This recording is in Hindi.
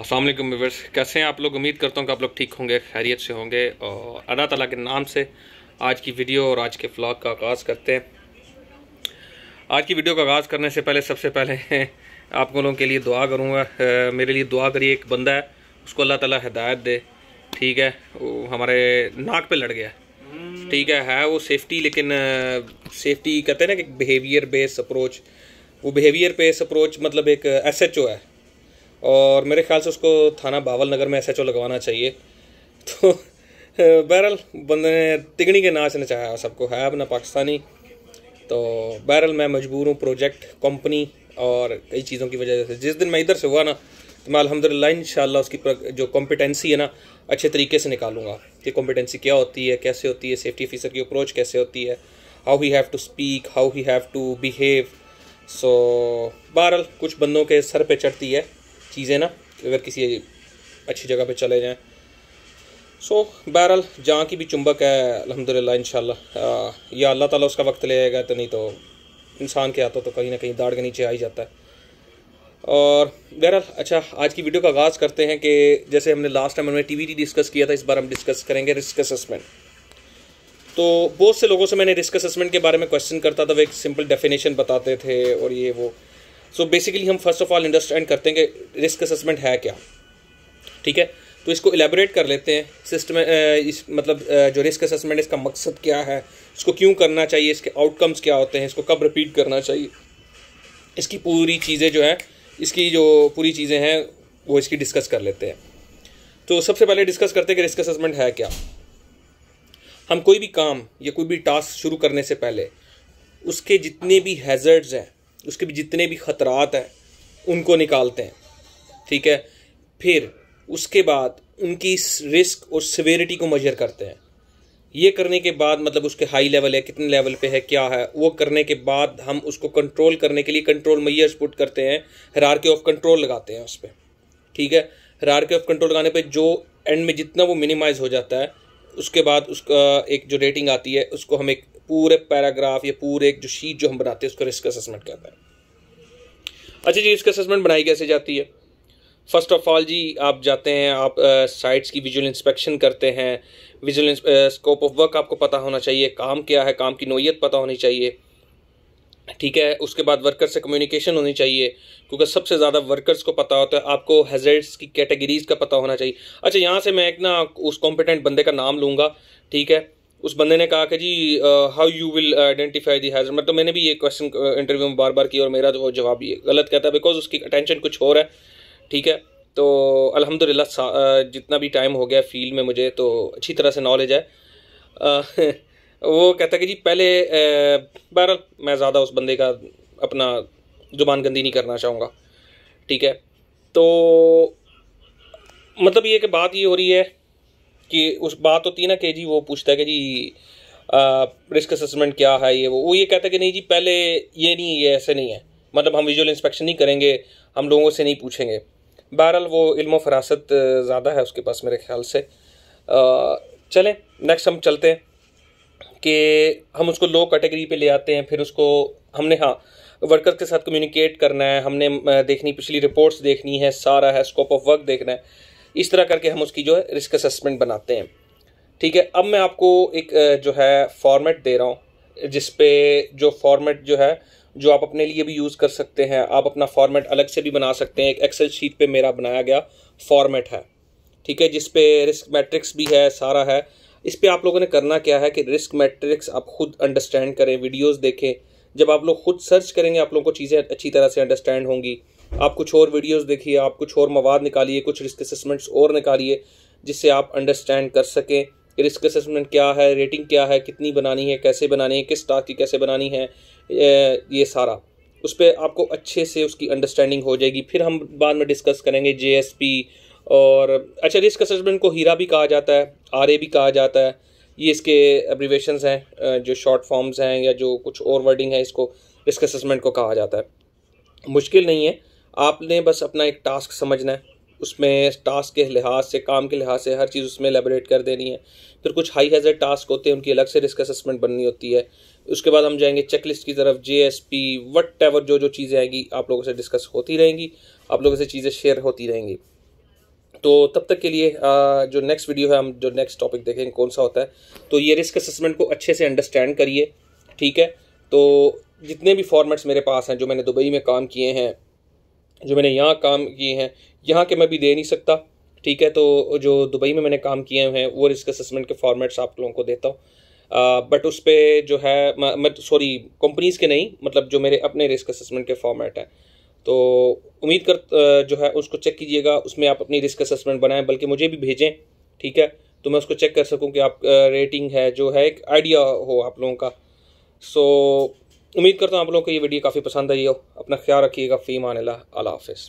असलम व्यवर्स कैसे हैं आप लोग उम्मीद करता हूँ कि आप लोग ठीक होंगे खैरियत से होंगे और अल्लाह ताला के नाम से आज की वीडियो और आज के फ़्लॉग का आगाज़ करते हैं आज की वीडियो का आगाज़ करने से पहले सबसे पहले आप लोगों के लिए दुआ करूँगा मेरे लिए दुआ करिए एक बंदा है उसको अल्लाह ताला हिदायत दे ठीक है वो हमारे नाक पर लड़ गया ठीक है है वो सेफ्टी लेकिन सेफ्टी कहते हैं ना कि बिहेवियर बेस्ड अप्रोच वो बिहेवियर बेस्ड अप्रोच मतलब एक एस है और मेरे ख्याल से उसको थाना बावल नगर में एस लगवाना चाहिए तो बहरल बंदे ने तिगड़ी के नाच नचाया सबको है अपना पाकिस्तानी तो बहरल मैं मजबूर हूँ प्रोजेक्ट कंपनी और कई चीज़ों की वजह से जिस दिन मैं इधर से हुआ ना तो मैं अलहमदिल्ला इन उसकी जो कॉम्पिटेंसी है ना अच्छे तरीके से निकालूंगा कि कॉम्पिटेंसी क्या होती है कैसे होती है सेफ्टी ऑफिसर की अप्रोच कैसे होती है how he have to speak how he have to behave so बहरल कुछ बंदों के सर पे चढ़ती है चीज़ें ना अगर किसी अच्छी जगह पे चले जाएं सो so, बहरहाल जहाँ की भी चुंबक है अलहमदिल्ला इन या अल्लाह ताला उसका वक्त ले आएगा तो नहीं तो इंसान के आता तो कहीं ना कहीं दाढ़ के नीचे आ ही जाता है और बहरहाल अच्छा आज की वीडियो का आगाज़ करते हैं कि जैसे हमने लास्ट टाइम हमने टी वी डिस्कस किया था इस बार हम डिस्कस करेंगे रिस्क असेसमेंट तो बहुत से लोगों से मैंने रिस्क असेसमेंट के बारे में क्वेश्चन करता था वो एक सिंपल डेफिनेशन बताते थे और ये वो सो so बेसिकली हम फर्स्ट ऑफ ऑल अंडरस्टैंड करते हैं कि रिस्क असेसमेंट है क्या ठीक है तो इसको एलेबोरेट कर लेते हैं सिस्टम इस मतलब जो रिस्क असेसमेंट इसका मकसद क्या है इसको क्यों करना चाहिए इसके आउटकम्स क्या होते हैं इसको कब रिपीट करना चाहिए इसकी पूरी चीज़ें जो हैं इसकी जो पूरी चीज़ें हैं वो इसकी डिस्कस कर लेते हैं तो सबसे पहले डिस्कस करते हैं कि रिस्क असेसमेंट है क्या हम कोई भी काम या कोई भी टास्क शुरू करने से पहले उसके जितने भी हैज़र्ड्स हैं उसके भी जितने भी ख़तरात हैं उनको निकालते हैं ठीक है फिर उसके बाद उनकी रिस्क और सवेरिटी को मेजर करते हैं ये करने के बाद मतलब उसके हाई लेवल है कितने लेवल पे है क्या है वो करने के बाद हम उसको कंट्रोल करने के लिए कंट्रोल मैयर्स पुट करते हैं हरारके ऑफ कंट्रोल लगाते हैं उस पर ठीक है हरारके ऑफ कंट्रोल लगाने पे जो एंड में जितना वो मिनिमाइज हो जाता है उसके बाद उसका एक जो रेटिंग आती है उसको हम एक पूरे पैराग्राफ या पूरे एक जो शीट जो हम बनाते हैं उसको रिस्क असेसमेंट कहते हैं अच्छा जी रिस्क असेसमेंट बनाई कैसे जाती है फर्स्ट ऑफ ऑल जी आप जाते हैं आप साइट्स की विजुअल इंस्पेक्शन करते हैं विजुअल स्कोप ऑफ वर्क आपको पता होना चाहिए काम क्या है काम की नोयत पता होनी चाहिए ठीक है उसके बाद वर्कर्स से कम्युनिकेशन होनी चाहिए क्योंकि सबसे ज़्यादा वर्कर्स को पता होता है आपको हेजर्ट्स की कैटेगरीज का पता होना चाहिए अच्छा यहाँ से मैं एक ना उस कॉम्पिटेंट बंदे का नाम लूँगा ठीक है उस बंदे ने कहा कि जी how you will identify the hazard मतलब मैंने भी ये क्वेश्चन इंटरव्यू में बार बार किया और मेरा जो तो जवाब ये गलत कहता है बिकॉज उसकी अटेंशन कुछ और है ठीक है तो अलहमदिल्ला जितना भी टाइम हो गया फील्ड में मुझे तो अच्छी तरह से नॉलेज है आ, वो कहता है कि जी पहले बहर मैं ज़्यादा उस बंदे का अपना जुबान गंदी नहीं करना चाहूँगा ठीक है तो मतलब ये कि बात ये हो रही है कि उस बात होती तो है ना कि जी वो पूछता है कि जी रिस्क असेसमेंट क्या है ये वो वो ये कहता है कि नहीं जी पहले ये नहीं ये ऐसे नहीं है मतलब हम विजुअल इंस्पेक्शन नहीं करेंगे हम लोगों से नहीं पूछेंगे बहरहाल वो इल्म फरासत ज़्यादा है उसके पास मेरे ख्याल से चलें नेक्स्ट हम चलते हैं कि हम उसको लो कैटेगरी पे ले आते हैं फिर उसको हमने हाँ वर्कर्स के साथ कम्युनिकेट करना है हमने देखनी पिछली रिपोर्ट्स देखनी है सारा है स्कोप ऑफ वर्क देखना है इस तरह करके हम उसकी जो है रिस्क असेसमेंट बनाते हैं ठीक है अब मैं आपको एक जो है फॉर्मेट दे रहा हूँ जिसपे जो फॉर्मेट जो है जो आप अपने लिए भी यूज़ कर सकते हैं आप अपना फॉर्मेट अलग से भी बना सकते हैं एक एक्सेल शीट पे मेरा बनाया गया फॉर्मेट है ठीक है जिसपे रिस्क मैट्रिक्स भी है सारा है इस पर आप लोगों ने करना क्या है कि रिस्क मैट्रिक्स आप खुद अंडरस्टैंड करें वीडियोज़ देखें जब आप लोग खुद सर्च करेंगे आप लोगों को चीज़ें अच्छी तरह से अंडरस्टैंड होंगी आप कुछ और वीडियोस देखिए आप कुछ और मवाद निकालिए कुछ रिस्क असेसमेंट्स और निकालिए जिससे आप अंडरस्टैंड कर सकें कि रिस्क असेसमेंट क्या है रेटिंग क्या है कितनी बनानी है कैसे बनानी है किस स्टॉक की कैसे बनानी है ये सारा उस पर आपको अच्छे से उसकी अंडरस्टैंडिंग हो जाएगी फिर हम बाद में डिस्कस करेंगे जे और अच्छा रिस्क असेसमेंट को हीरा भी कहा जाता है आर भी कहा जाता है ये इसके एब्रीवेशंस हैं जो शॉर्ट फॉर्म्स हैं या जो कुछ और वर्डिंग है इसको रिस्क असेसमेंट को कहा जाता है मुश्किल नहीं है आपने बस अपना एक टास्क समझना है उसमें टास्क के लिहाज से काम के लिहाज से हर चीज़ उसमें एलेबरेट कर देनी है फिर कुछ हाई हेजर टास्क होते हैं उनकी अलग से रिस्क असेसमेंट बननी होती है उसके बाद हम जाएंगे चेकलिस्ट की तरफ J S P whatever जो जो चीज़ें आएंगी आप लोगों से डिस्कस होती रहेंगी आप लोगों से चीज़ें शेयर होती रहेंगी तो तब तक के लिए जो नेक्स्ट वीडियो है हम जो नेक्स्ट टॉपिक देखेंगे कौन सा होता है तो ये रिस्क असेसमेंट को अच्छे से अंडरस्टैंड करिए ठीक है तो जितने भी फॉर्मेट्स मेरे पास हैं जो मैंने दुबई में काम किए हैं जो मैंने यहाँ काम किए हैं यहाँ के मैं भी दे नहीं सकता ठीक है तो जो दुबई में मैंने काम किए हैं वो रिस्क असेसमेंट के फॉर्मेट्स आप लोगों को देता हूँ बट उस पर जो है मैं सॉरी कंपनीज़ के नहीं मतलब जो मेरे अपने रिस्क असेसमेंट के फॉर्मेट हैं तो उम्मीद कर जो है उसको चेक कीजिएगा उसमें आप अपनी रिस्क असेसमेंट बनाएं बल्कि मुझे भी भेजें ठीक है तो मैं उसको चेक कर सकूं कि आप रेटिंग है जो है एक आइडिया हो आप लोगों का सो so, उम्मीद करता हूँ आप लोगों को ये वीडियो काफ़ी पसंद आई हो अपना ख्याल रखिएगा फ़ीमान अला हाफिज़